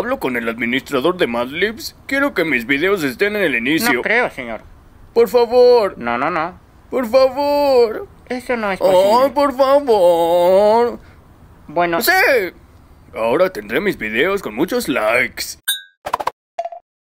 ¿Hablo con el administrador de Madlibs? Quiero que mis videos estén en el inicio. No creo, señor. Por favor. No, no, no. Por favor. Eso no es posible. Oh, por favor. Bueno. Sí. Ahora tendré mis videos con muchos likes.